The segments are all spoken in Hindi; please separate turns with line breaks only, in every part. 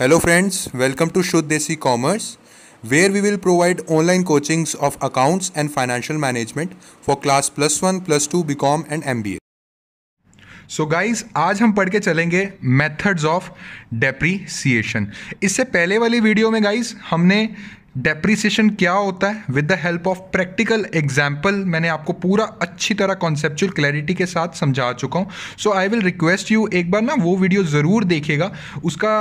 hello friends welcome to Shuddh Desi commerce where we will provide online coachings of accounts and financial management for class plus one plus two B com and M B A so guys आज हम पढ़ के चलेंगे मैथड्स ऑफ डेप्रीसिएशन इससे पहले वाली वीडियो में गाइज हमने डेप्रिसिएशन क्या होता है with the help of practical example मैंने आपको पूरा अच्छी तरह कॉन्सेप्चुअल क्लैरिटी के साथ समझा चुका हूँ so I will request you एक बार ना वो वीडियो ज़रूर देखेगा उसका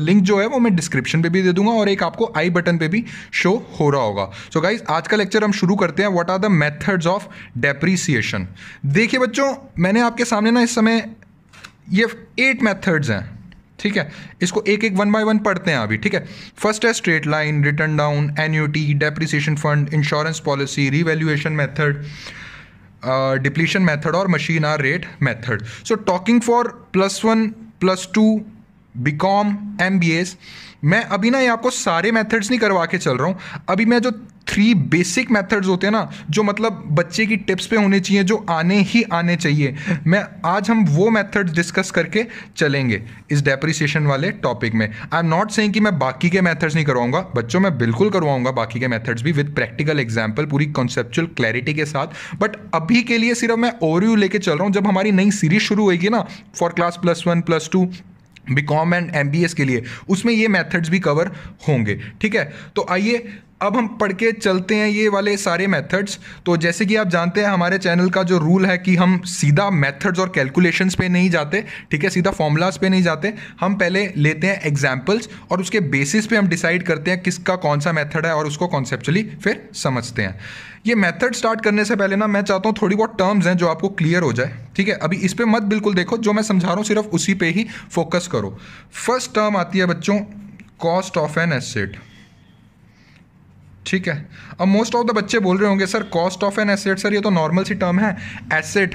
लिंक जो है वो मैं डिस्क्रिप्शन पे भी दे दूंगा और एक आपको आई बटन पे भी शो हो रहा होगा सो so गाइज आज का लेक्चर हम शुरू करते हैं what are the methods of depreciation देखिए बच्चों मैंने आपके सामने ना इस समय ये एट मैथड्स हैं ठीक है इसको एक एक वन बाय वन पढ़ते हैं अभी ठीक है फर्स्ट है straight line written down annuity depreciation fund insurance policy revaluation method depletion method और machine hour rate method so talking for plus one plus two B com M B S मैं अभी ना ये आपको सारे मेथड्स नहीं करवा के चल रहा हूँ अभी मैं जो थ्री बेसिक मेथड्स होते हैं ना जो मतलब बच्चे की टिप्स पे होने चाहिए जो आने ही आने चाहिए मैं आज हम वो मेथड्स डिस्कस करके चलेंगे इस डेप्रिसिएशन वाले टॉपिक में आई एम नॉट सेइंग कि मैं बाकी के मेथड्स नहीं करवाऊंगा बच्चों मैं बिल्कुल करवाऊंगा बाकी के मेथड्स भी विद प्रैक्टिकल एग्जाम्पल पूरी कॉन्सेप्चुअल क्लैरिटी के साथ बट अभी के लिए सिर्फ मैं ओवरव्यू लेके चल रहा हूँ जब हमारी नई सीरीज शुरू होगी ना for class plus one plus two B com and M B S के लिए उसमें ये मेथड्स भी कवर होंगे ठीक है तो आइए अब हम पढ़ के चलते हैं ये वाले सारे मेथड्स तो जैसे कि आप जानते हैं हमारे चैनल का जो रूल है कि हम सीधा मेथड्स और कैलकुलेशंस पे नहीं जाते ठीक है सीधा फॉर्मूलाज पे नहीं जाते हम पहले लेते हैं एग्जाम्पल्स और उसके बेसिस पे हम डिसाइड करते हैं किसका कौन सा मेथड है और उसको कॉन्सेप्चुअली फिर समझते हैं ये मेथड स्टार्ट करने से पहले ना मैं चाहता हूँ थोड़ी बहुत टर्म्स हैं जो आपको क्लियर हो जाए ठीक है अभी इस पर मत बिल्कुल देखो जो मैं समझा रहा हूँ सिर्फ उसी पर ही फोकस करो फर्स्ट टर्म आती है बच्चों कॉस्ट ऑफ एन एसेट ठीक है अब मोस्ट ऑफ द बच्चे बोल रहे होंगे sir cost of an asset sir ये तो नॉर्मल सी टर्म है एसेट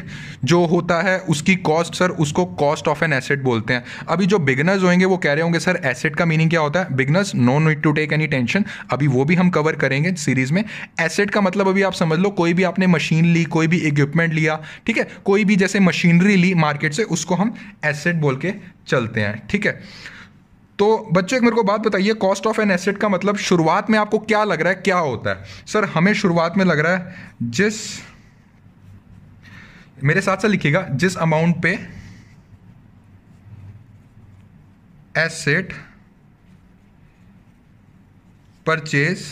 जो होता है उसकी कॉस्ट सर उसको कॉस्ट ऑफ एन एसेट बोलते हैं अभी जो बिगनर्स होंगे वो कह रहे होंगे सर एसेट का मीनिंग क्या होता है beginners no need to take any tension अभी वो भी हम कवर करेंगे सीरीज में एसेट का मतलब अभी आप समझ लो कोई भी आपने मशीन ली कोई भी इक्विपमेंट लिया ठीक है कोई भी जैसे मशीनरी ली मार्केट से उसको हम एसेट बोल के चलते हैं ठीक है तो बच्चों एक मेरे को बात बताइए कॉस्ट ऑफ एन एसेट का मतलब शुरुआत में आपको क्या लग रहा है क्या होता है सर हमें शुरुआत में लग रहा है जिस मेरे साथ से लिखिएगा जिस अमाउंट पे एसेट परचेज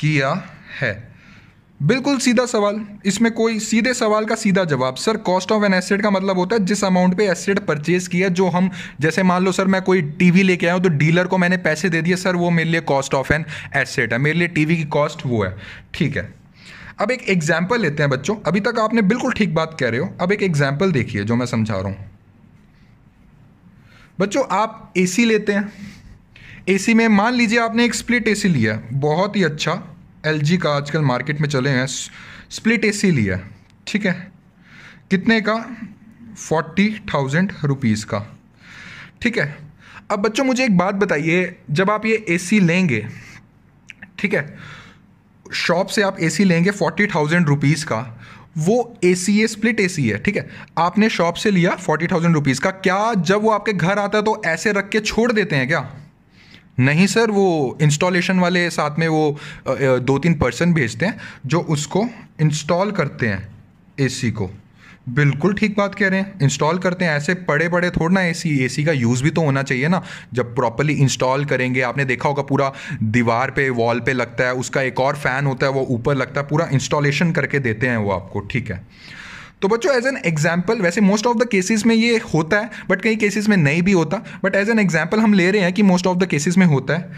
किया है बिल्कुल सीधा सवाल इसमें कोई सीधे सवाल का सीधा जवाब sir cost of an asset का मतलब होता है जिस अमाउंट पे एसेट परचेज किया जो हम जैसे मान लो सर मैं कोई टीवी लेके आया हूँ तो डीलर को मैंने पैसे दे दिए सर वो मेरे लिए कॉस्ट ऑफ एन एसेट है मेरे लिए टीवी की कॉस्ट वो है ठीक है अब एक एग्जाम्पल लेते हैं बच्चों अभी तक आपने बिल्कुल ठीक बात कह रहे हो अब एक एग्जाम्पल देखिए जो मैं समझा रहा हूँ बच्चों आप ए लेते हैं ए में मान लीजिए आपने एक स्प्लिट ए लिया बहुत ही अच्छा एल का आजकल मार्केट में चले हैं स्प्लिट ए सी लिया ठीक है कितने का फोर्टी थाउजेंड रुपीज़ का ठीक है अब बच्चों मुझे एक बात बताइए जब आप ये ए सी लेंगे ठीक है शॉप से आप ए सी लेंगे फोर्टी थाउजेंड रुपीज़ का वो ए सी है स्प्लिट ए सी है ठीक है आपने शॉप से लिया फोर्टी थाउजेंड रुपीज़ का क्या जब वो आपके घर आता है तो ऐसे रख के छोड़ देते हैं क्या नहीं सर वो इंस्टॉलेशन वाले साथ में वो दो तीन पर्सन भेजते हैं जो उसको इंस्टॉल करते हैं एसी को बिल्कुल ठीक बात कह रहे हैं इंस्टॉल करते हैं ऐसे पड़े पड़े थोड़ा ना एसी एसी का यूज़ भी तो होना चाहिए ना जब प्रॉपरली इंस्टॉल करेंगे आपने देखा होगा पूरा दीवार पे वॉल पे लगता है उसका एक और फैन होता है वो ऊपर लगता है पूरा इंस्टॉलेशन करके देते हैं वो आपको ठीक है तो बच्चों एज एन एग्जाम्पल वैसे मोस्ट ऑफ द केसेस में ये होता है बट कई केसेस में नहीं भी होता बट एज एन एग्जाम्पल हम ले रहे हैं कि मोस्ट ऑफ द केसेस में होता है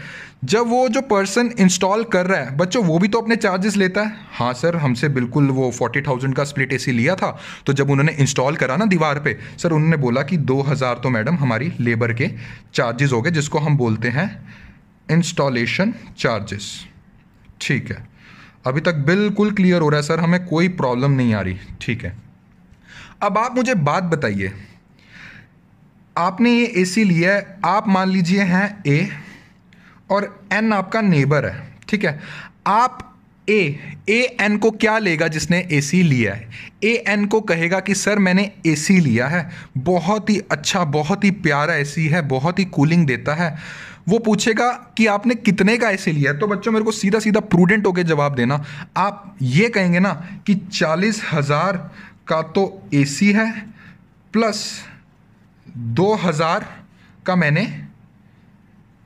जब वो जो पर्सन इंस्टॉल कर रहा है बच्चों वो भी तो अपने चार्जेस लेता है हाँ सर हमसे बिल्कुल वो फोर्टी थाउजेंड का स्प्लिट एसी लिया था तो जब उन्होंने इंस्टॉल करा ना दीवार पे सर उन्होंने बोला कि दो हज़ार तो मैडम हमारी लेबर के चार्जेस हो गए जिसको हम बोलते हैं इंस्टॉलेशन चार्जेस ठीक है अभी तक बिल्कुल क्लियर हो रहा है सर हमें कोई प्रॉब्लम नहीं आ रही ठीक है अब आप मुझे बात बताइए आपने ये ए सी लिया है आप मान लीजिए हैं ए और एन आपका नेबर है ठीक है आप ए ए एन को क्या लेगा जिसने ए सी लिया है ए एन को कहेगा कि सर मैंने ए सी लिया है बहुत ही अच्छा बहुत ही प्यारा ए सी है बहुत ही कूलिंग देता है वो पूछेगा कि आपने कितने का ए सी लिया है तो बच्चों मेरे को सीधा सीधा प्रूडेंट होकर जवाब देना आप ये कहेंगे ना कि चालीस हज़ार का तो एसी है प्लस 2000 का मैंने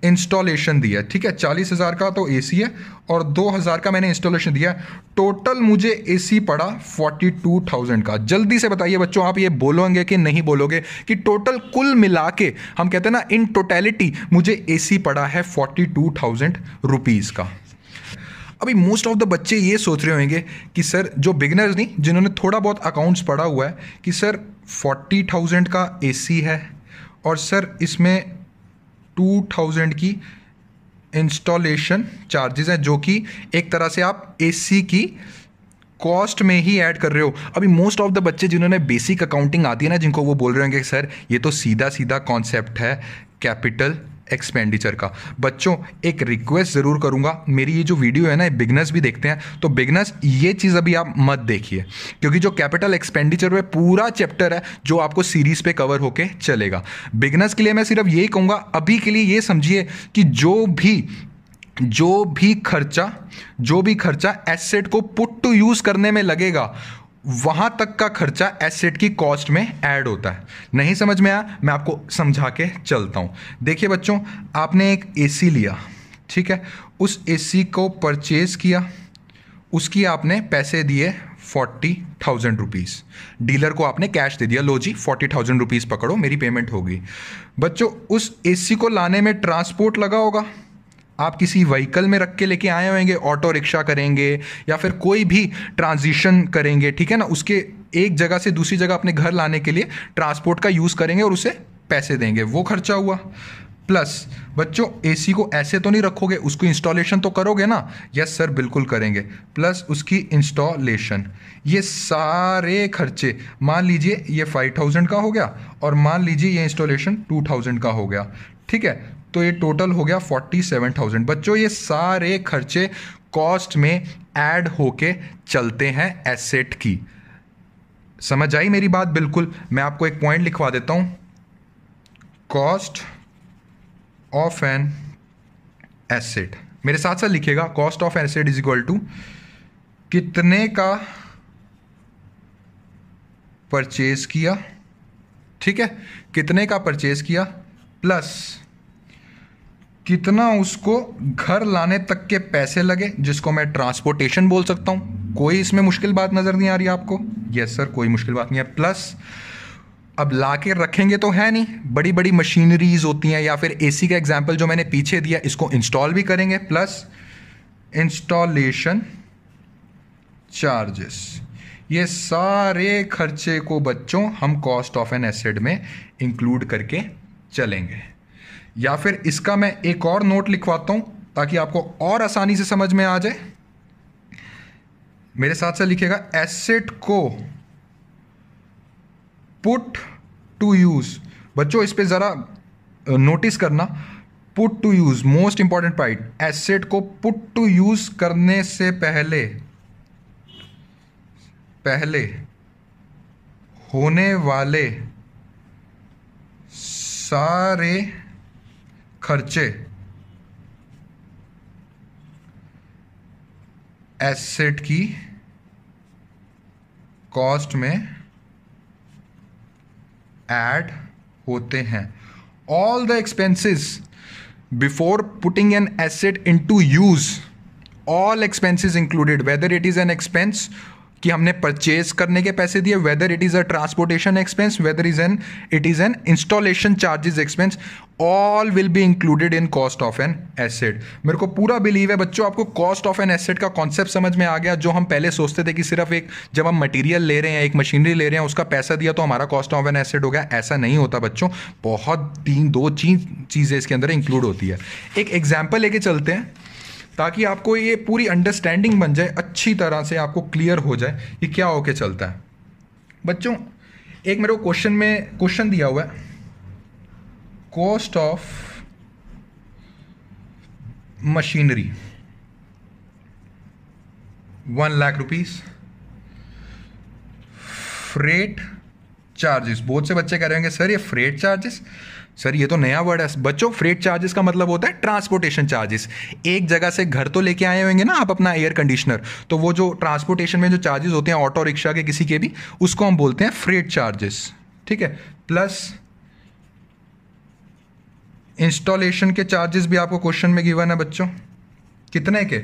इंस्टॉलेशन दिया है ठीक है चालीस हज़ार का तो एसी है और दो हज़ार का मैंने इंस्टॉलेशन दिया है टोटल मुझे एसी पड़ा फोर्टी टू थाउजेंड का जल्दी से बताइए बच्चों आप ये बोलोगे कि नहीं बोलोगे कि टोटल कुल मिला के हम कहते हैं ना इन टोटेलिटी मुझे एसी पड़ा है फोर्टी टू थाउजेंड रुपीज़ का अभी मोस्ट ऑफ द बच्चे ये सोच रहे होंगे कि सर जो बिगनर्स नहीं जिन्होंने थोड़ा बहुत अकाउंट्स पढ़ा हुआ है कि सर फोर्टी थाउजेंड का ए है और सर इसमें टू थाउजेंड की इंस्टॉलेशन चार्जेस हैं जो कि एक तरह से आप सी की कॉस्ट में ही ऐड कर रहे हो अभी मोस्ट ऑफ द बच्चे जिन्होंने बेसिक अकाउंटिंग आती है ना जिनको वो बोल रहे होंगे सर ये तो सीधा सीधा कॉन्सेप्ट है कैपिटल एक्सपेंडिचर का बच्चों एक रिक्वेस्ट ज़रूर करूंगा मेरी ये जो वीडियो है ना ये बिगनर्स भी देखते हैं तो बिगनर्स ये चीज़ अभी आप मत देखिए क्योंकि जो कैपिटल एक्सपेंडिचर में पूरा चैप्टर है जो आपको सीरीज़ पे कवर होके चलेगा बिगनर्स के लिए मैं सिर्फ यही कहूँगा अभी के लिए ये समझिए कि जो भी जो भी खर्चा जो भी खर्चा एसेट को पुट टू यूज़ करने में लगेगा वहां तक का खर्चा एसेट की कॉस्ट में ऐड होता है नहीं समझ में आया मैं आपको समझा के चलता हूं देखिए बच्चों आपने एक एसी लिया ठीक है उस एसी को परचेज़ किया उसकी आपने पैसे दिए फोर्टी थाउजेंड रुपीज़ डीलर को आपने कैश दे दिया लो जी फोर्टी थाउजेंड रुपीज़ पकड़ो मेरी पेमेंट होगी बच्चों उस एसी को लाने में ट्रांसपोर्ट लगा होगा आप किसी व्हीकल में रख के लेके आए होंगे ऑटो रिक्शा करेंगे या फिर कोई भी ट्रांजिशन करेंगे ठीक है ना उसके एक जगह से दूसरी जगह अपने घर लाने के लिए ट्रांसपोर्ट का यूज़ करेंगे और उसे पैसे देंगे वो खर्चा हुआ प्लस बच्चों एसी को ऐसे तो नहीं रखोगे उसको इंस्टॉलेशन तो करोगे ना यस सर बिल्कुल करेंगे प्लस उसकी इंस्टॉलेशन ये सारे खर्चे मान लीजिए ये फाइव थाउजेंड का हो गया और मान लीजिए ये इंस्टॉलेशन टू थाउजेंड का हो गया ठीक है तो ये टोटल हो गया फोर्टी सेवन थाउजेंड बच्चों ये सारे खर्चे कॉस्ट में ऐड होके चलते हैं एसेट की समझ आई मेरी बात बिल्कुल मैं आपको एक पॉइंट लिखवा देता हूं कॉस्ट ऑफ एन एसेट मेरे साथ साथ लिखेगा cost of asset is equal to कितने का परचेज किया ठीक है कितने का परचेज किया प्लस कितना उसको घर लाने तक के पैसे लगे जिसको मैं ट्रांसपोर्टेशन बोल सकता हूँ कोई इसमें मुश्किल बात नज़र नहीं आ रही आपको यस सर कोई मुश्किल बात नहीं है प्लस अब ला के रखेंगे तो है नहीं बड़ी बड़ी मशीनरीज होती हैं या फिर एसी का एग्जाम्पल जो मैंने पीछे दिया इसको इंस्टॉल भी करेंगे प्लस इंस्टॉलेशन चार्जेस ये सारे खर्चे को बच्चों हम कॉस्ट ऑफ एन एसेड में इंक्लूड करके चलेंगे या फिर इसका मैं एक और नोट लिखवाता हूं ताकि आपको और आसानी से समझ में आ जाए मेरे साथ से लिखेगा एसेट को पुट टू यूज बच्चों इस पे ज़रा नोटिस करना put to use most important point asset को पुट टू यूज करने से पहले पहले होने वाले सारे खर्चे एसेट की कॉस्ट में ऐड होते हैं all the expenses before putting an asset into use all expenses included whether it is an expense कि हमने परचेज करने के पैसे दिए whether it is a transportation expense whether is an it is an installation charges expense all will be included in cost of an asset मेरे को पूरा बिलीव है बच्चों आपको कॉस्ट ऑफ एन एसेट का कॉन्सेप्ट समझ में आ गया जो हम पहले सोचते थे कि सिर्फ एक जब हम मटेरियल ले रहे हैं एक मशीनरी ले रहे हैं उसका पैसा दिया तो हमारा कॉस्ट ऑफ एन एसेट हो गया ऐसा नहीं होता बच्चों बहुत तीन दो चीज चीज़ें इसके अंदर इंक्लूड होती है एक एग्जाम्पल लेके चलते हैं ताकि आपको ये पूरी अंडरस्टैंडिंग बन जाए अच्छी तरह से आपको क्लियर हो जाए कि क्या होके चलता है बच्चों एक मेरे को क्वेश्चन में क्वेश्चन दिया हुआ है cost of machinery one lakh rupees freight charges बहुत से बच्चे कह रहे होंगे सर ये फ्रेट चार्जेस सर ये तो नया वर्ड है बच्चों फ्रेट चार्जेस का मतलब होता है ट्रांसपोर्टेशन चार्जेस एक जगह से घर तो लेके आए होंगे ना आप अपना एयर कंडीशनर तो वो जो ट्रांसपोर्टेशन में जो चार्जेस होते हैं ऑटो रिक्शा के किसी के भी उसको हम बोलते हैं फ्रेट चार्जेस ठीक है प्लस इंस्टॉलेशन के चार्जेस भी आपको क्वेश्चन में गिवन है बच्चों कितने के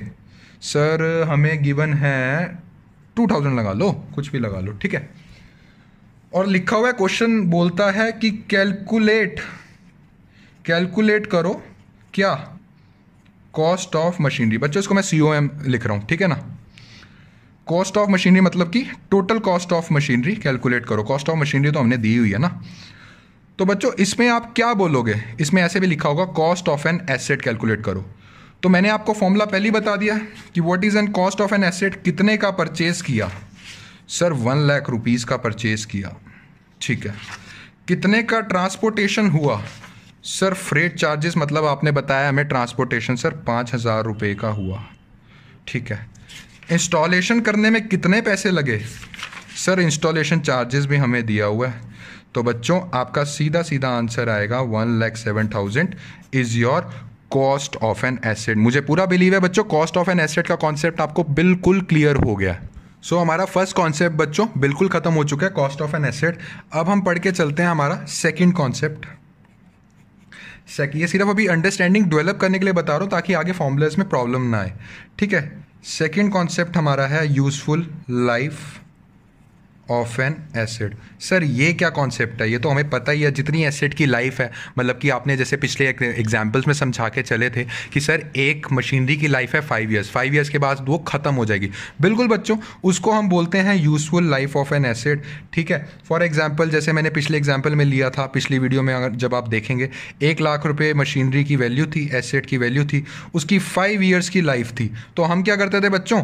सर हमें गिवन है टू थाउजेंड लगा लो कुछ भी लगा लो ठीक है और लिखा हुआ क्वेश्चन बोलता है कि कैलकुलेट कैलकुलेट करो क्या कॉस्ट ऑफ मशीनरी बच्चों इसको मैं सी ओ एम लिख रहा हूँ ठीक है ना कॉस्ट ऑफ मशीनरी मतलब कि total cost of machinery calculate करो कॉस्ट ऑफ मशीनरी तो हमने दी हुई है ना तो बच्चों इसमें आप क्या बोलोगे इसमें ऐसे भी लिखा होगा cost of an asset calculate करो तो मैंने आपको फॉर्मूला पहले ही बता दिया कि what is an cost of an asset कितने का परचेज किया सर वन लाख रुपीज़ का परचेज़ किया ठीक है कितने का ट्रांसपोर्टेशन हुआ सर फ्रेट चार्जेस मतलब आपने बताया हमें ट्रांसपोर्टेशन सर पाँच हज़ार रुपये का हुआ ठीक है इंस्टॉलेशन करने में कितने पैसे लगे सर इंस्टॉलेशन चार्जेस भी हमें दिया हुआ है तो बच्चों आपका सीधा सीधा आंसर आएगा one lakh seven thousand is your cost of an asset मुझे पूरा बिलीव है बच्चों कॉस्ट ऑफ एन एसेट का कॉन्सेप्ट आपको बिल्कुल क्लियर हो गया है सो so, हमारा फर्स्ट कॉन्सेप्ट बच्चों बिल्कुल ख़त्म हो चुका है कॉस्ट ऑफ एन एसेट अब हम पढ़ के चलते हैं हमारा सेकेंड कॉन्सेप्ट ये सिर्फ अभी अंडरस्टैंडिंग डेवलप करने के लिए बता रहा हूँ ताकि आगे फॉर्मुलस में प्रॉब्लम ना आए ठीक है सेकेंड कॉन्सेप्ट हमारा है useful life of an asset sir ये क्या कॉन्सेप्ट है ये तो हमें पता ही है जितनी एसिड की लाइफ है मतलब कि आपने जैसे पिछले एग्जाम्पल्स में समझा के चले थे कि सर एक मशीनरी की लाइफ है फाइव ईयर्स फाइव ईयर्स के बाद वो ख़त्म हो जाएगी बिल्कुल बच्चों उसको हम बोलते हैं useful life of an asset ठीक है फॉर एग्जाम्पल जैसे मैंने पिछले एग्जाम्पल में लिया था पिछली वीडियो में अगर जब आप देखेंगे एक लाख रुपये मशीनरी की वैल्यू थी एसिड की वैल्यू थी उसकी फाइव ईयर्स की लाइफ थी तो हम क्या करते थे बच्चों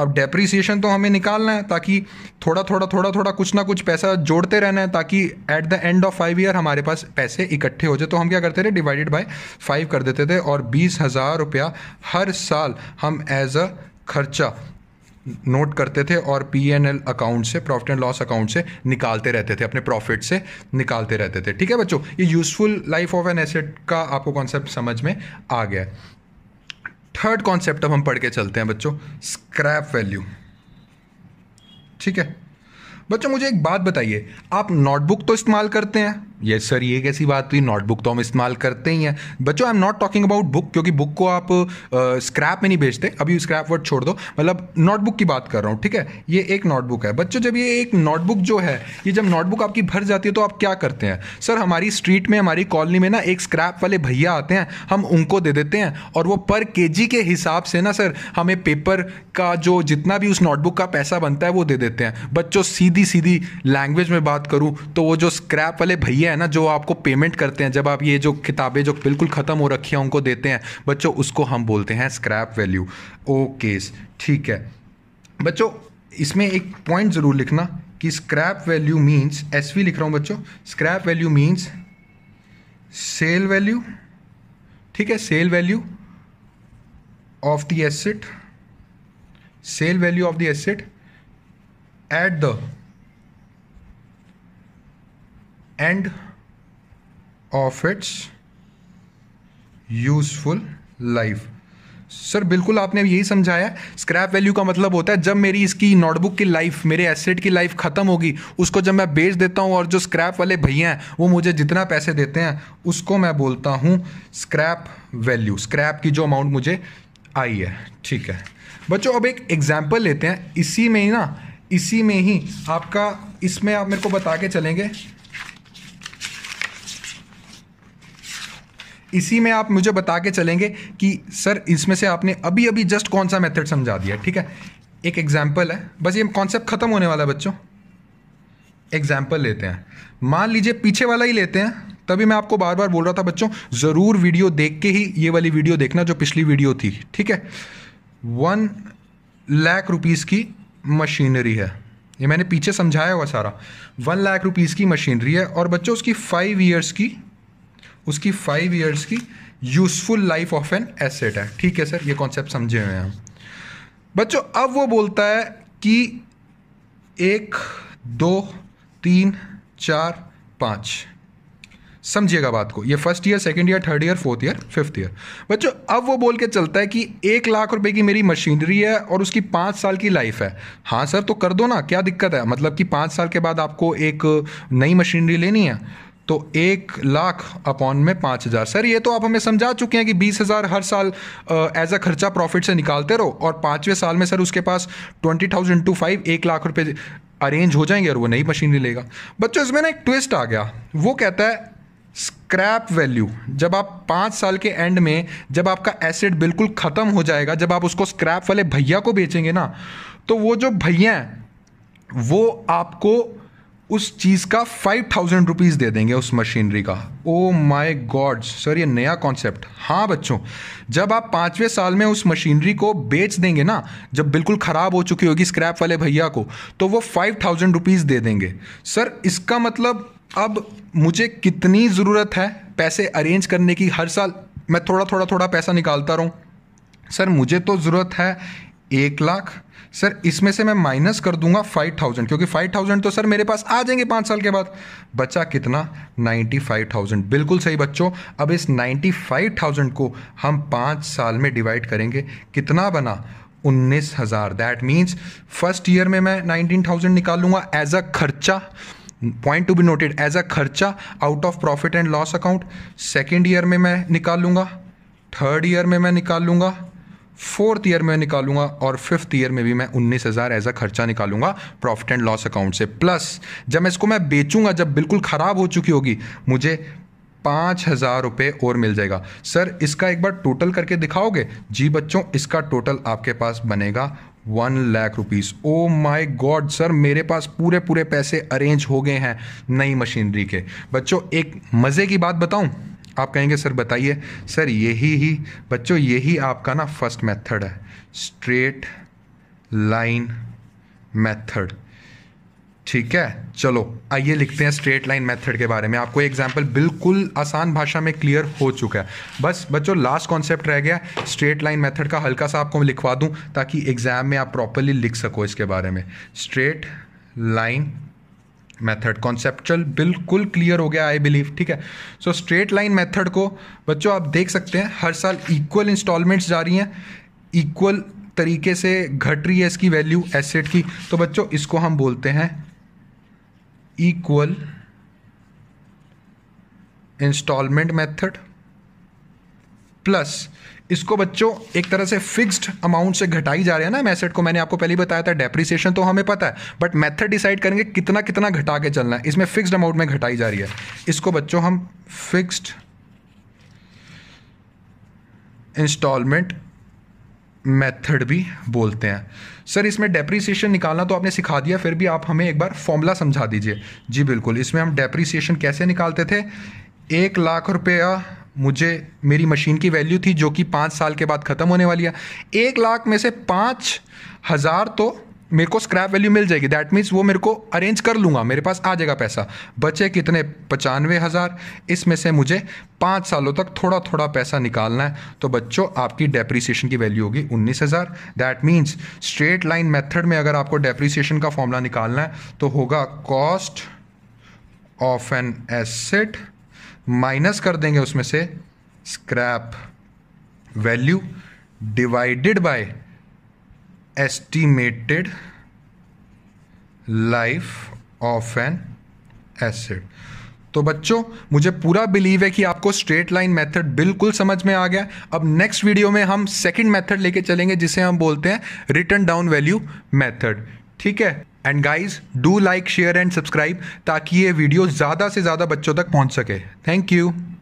अब डेप्रिसिएशन तो हमें निकालना है ताकि थोड़ा थोड़ा थोड़ा थोड़ा कुछ ना कुछ पैसा जोड़ते रहना है ताकि at the end of five year हमारे पास पैसे इकट्ठे हो जाए तो हम क्या करते थे डिवाइडेड बाय फाइव कर देते थे और बीस हज़ार रुपया हर साल हम एज अ खर्चा नोट करते थे और पी एन एल अकाउंट से प्रॉफिट एंड लॉस अकाउंट से निकालते रहते थे अपने प्रॉफिट से निकालते रहते थे ठीक है बच्चों ये useful life of an asset का आपको कॉन्सेप्ट समझ में आ गया थर्ड कॉन्सेप्ट अब हम पढ़ के चलते हैं बच्चों स्क्रैप वैल्यू ठीक है बच्चों मुझे एक बात बताइए आप नोटबुक तो इस्तेमाल करते हैं ये सर ये कैसी बात हुई नोटबुक तो हम इस्तेमाल करते ही हैं बच्चों I am not talking about book क्योंकि बुक को आप स्क्रैप में नहीं भेजते अभी स्क्रैप वर्ड छोड़ दो मतलब नोटबुक की बात कर रहा हूँ ठीक है ये एक नोटबुक है बच्चों जब ये एक नोटबुक जो है ये जब नोटबुक आपकी भर जाती है तो आप क्या करते हैं सर हमारी स्ट्रीट में हमारी कॉलोनी में ना एक स्क्रैप वाले भैया आते हैं हम उनको दे देते हैं और वो पर के के हिसाब से ना सर हमें पेपर का जो जितना भी उस नोटबुक का पैसा बनता है वो दे देते हैं बच्चों सीधी सीधी लैंग्वेज में बात करूँ तो वो जो स्क्रैप वाले भैया है ना जो आपको पेमेंट करते हैं जब आप ये जो किताबें जो बिल्कुल ख़त्म हो रखी हैं उनको देते हैं बच्चों उसको हम बोलते हैं स्क्रैप वैल्यू ओके ठीक है बच्चों इसमें एक पॉइंट ज़रूर लिखना कि स्क्रैप वैल्यू मीन्स एस लिख रहा हूँ बच्चों scrap value means sale value ठीक है sale value of the asset sale value of the asset at the end of its useful life sir बिल्कुल आपने यही समझाया स्क्रैप वैल्यू का मतलब होता है जब मेरी इसकी नोटबुक की लाइफ मेरे एसेट की लाइफ ख़त्म होगी उसको जब मैं बेच देता हूँ और जो स्क्रैप वाले भैया हैं वो मुझे जितना पैसे देते हैं उसको मैं बोलता हूँ स्क्रैप वैल्यू स्क्रैप की जो अमाउंट मुझे आई है ठीक है बच्चों अब एक एग्जाम्पल लेते हैं इसी में ही ना इसी में ही आपका इसमें आप मेरे को बता के चलेंगे इसी में आप मुझे बता के चलेंगे कि सर इसमें से आपने अभी अभी जस्ट कौन सा मेथड समझा दिया ठीक है एक एग्जाम्पल है बस ये कॉन्सेप्ट ख़त्म होने वाला है बच्चों एग्जाम्पल लेते हैं मान लीजिए पीछे वाला ही लेते हैं तभी मैं आपको बार बार बोल रहा था बच्चों ज़रूर वीडियो देख के ही ये वाली वीडियो देखना जो पिछली वीडियो थी ठीक है वन लाख रुपीज़ की मशीनरी है ये मैंने पीछे समझाया हुआ सारा वन लाख रुपीज़ की मशीनरी है और बच्चों उसकी फाइव ईयर्स की उसकी फाइव ईयर्स की useful life of an asset है ठीक है सर ये कॉन्सेप्ट समझे हुए हैं हम बच्चों अब वो बोलता है कि एक दो तीन चार पाँच समझिएगा बात को ये first year second year third year fourth year fifth year बच्चों अब वो बोल के चलता है कि एक लाख रुपए की मेरी मशीनरी है और उसकी पाँच साल की लाइफ है हाँ सर तो कर दो ना क्या दिक्कत है मतलब कि पाँच साल के बाद आपको एक नई मशीनरी लेनी है तो एक लाख अपॉन में पाँच हज़ार सर ये तो आप हमें समझा चुके हैं कि बीस हज़ार हर साल एज अ खर्चा प्रॉफिट से निकालते रहो और पाँचवें साल में सर उसके पास ट्वेंटी थाउजेंड टू फाइव एक लाख रुपए अरेंज हो जाएंगे और वो नई मशीनरी लेगा बच्चों इसमें ना एक ट्विस्ट आ गया वो कहता है स्क्रैप वैल्यू जब आप पाँच साल के एंड में जब आपका एसेट बिल्कुल ख़त्म हो जाएगा जब आप उसको स्क्रैप वाले भैया को बेचेंगे ना तो वो जो भैया हैं वो आपको उस चीज़ का फाइव थाउजेंड रुपीज़ दे देंगे उस मशीनरी का ओ माय गॉड सर ये नया कॉन्सेप्ट हाँ बच्चों जब आप पाँचवें साल में उस मशीनरी को बेच देंगे ना जब बिल्कुल ख़राब हो चुकी होगी स्क्रैप वाले भैया को तो वो फाइव थाउजेंड रुपीज़ दे देंगे सर इसका मतलब अब मुझे कितनी ज़रूरत है पैसे अरेंज करने की हर साल मैं थोड़ा थोड़ा थोड़ा पैसा निकालता रहूँ सर मुझे तो ज़रूरत है एक लाख सर इसमें से मैं माइनस कर दूंगा फाइव थाउजेंड क्योंकि फाइव थाउजेंड तो सर मेरे पास आ जाएंगे पाँच साल के बाद बचा कितना नाइन्टी फाइव थाउजेंड बिल्कुल सही बच्चों अब इस नाइन्टी फाइव थाउजेंड को हम पाँच साल में डिवाइड करेंगे कितना बना उन्नीस हज़ार दैट मीन्स फर्स्ट ईयर में मैं नाइनटीन थाउजेंड निकाल लूँगा एज अ खर्चा point to be noted as a खर्चा out of profit and loss account second year में मैं निकाल लूँगा थर्ड ईयर में मैं निकाल लूँगा फोर्थ ईयर में निकालूंगा और फिफ्थ ईयर में भी मैं उन्नीस हज़ार एज अ खर्चा निकालूंगा प्रॉफिट एंड लॉस अकाउंट से प्लस जब मैं इसको मैं बेचूंगा जब बिल्कुल ख़राब हो चुकी होगी मुझे पाँच हज़ार रुपये और मिल जाएगा सर इसका एक बार टोटल करके दिखाओगे जी बच्चों इसका टोटल आपके पास बनेगा one lakh rupees oh my god sir मेरे पास पूरे पूरे पैसे अरेंज हो गए हैं नई मशीनरी के बच्चों एक मज़े की बात बताऊं आप कहेंगे सर बताइए सर यही ही बच्चों यही आपका ना फर्स्ट मेथड है स्ट्रेट लाइन मेथड ठीक है चलो आइए लिखते हैं स्ट्रेट लाइन मेथड के बारे में आपको एग्जाम्पल बिल्कुल आसान भाषा में क्लियर हो चुका है बस बच्चों लास्ट कॉन्सेप्ट रह गया स्ट्रेट लाइन मेथड का हल्का सा आपको लिखवा दूं ताकि एग्जाम में आप प्रॉपरली लिख सको इसके बारे में स्ट्रेट लाइन मेथड कॉन्सेप्चुअल बिल्कुल क्लियर हो गया आई बिलीव ठीक है सो स्ट्रेट लाइन मेथड को बच्चों आप देख सकते हैं हर साल इक्वल इंस्टॉलमेंट्स जा रही हैं इक्वल तरीके से घट रही है इसकी वैल्यू एसेट की तो बच्चों इसको हम बोलते हैं इक्वल इंस्टॉलमेंट मेथड प्लस इसको बच्चों एक तरह से फिक्स्ड अमाउंट से घटाई जा रही है ना मैसेट एसेट को मैंने आपको पहले बताया था डेप्रिसिएशन तो हमें पता है बट मेथड डिसाइड करेंगे कितना कितना घटा के चलना है इसमें फिक्स्ड अमाउंट में घटाई जा रही है इसको बच्चों हम फिक्स्ड इंस्टॉलमेंट मेथड भी बोलते हैं सर इसमें डेप्रिसिएशन निकालना तो आपने सिखा दिया फिर भी आप हमें एक बार फॉर्मूला समझा दीजिए जी बिल्कुल इसमें हम डेप्रिसिएशन कैसे निकालते थे एक लाख रुपया मुझे मेरी मशीन की वैल्यू थी जो कि पाँच साल के बाद ख़त्म होने वाली है एक लाख में से पाँच हज़ार तो मेरे को स्क्रैप वैल्यू मिल जाएगी दैट मीन्स वो मेरे को अरेंज कर लूँगा मेरे पास आ जाएगा पैसा बचे कितने पचानवे हज़ार इसमें से मुझे पाँच सालों तक थोड़ा थोड़ा पैसा निकालना है तो बच्चों आपकी डेप्रिसिएशन की वैल्यू होगी उन्नीस हज़ार that means straight line method में अगर आपको डेप्रिसिएशन का फॉर्मूला निकालना है तो होगा cost of an asset minus कर देंगे उसमें से scrap value divided by estimated life of an asset तो बच्चों मुझे पूरा बिलीव है कि आपको स्ट्रेट लाइन मेथड बिल्कुल समझ में आ गया अब नेक्स्ट वीडियो में हम सेकंड मेथड लेके चलेंगे जिसे हम बोलते हैं रिटर्न डाउन वैल्यू मेथड ठीक है and guys do like share and subscribe ताकि ये वीडियो ज़्यादा से ज़्यादा बच्चों तक पहुँच सके थैंक यू